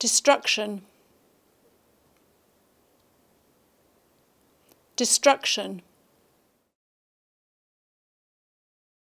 Destruction. Destruction.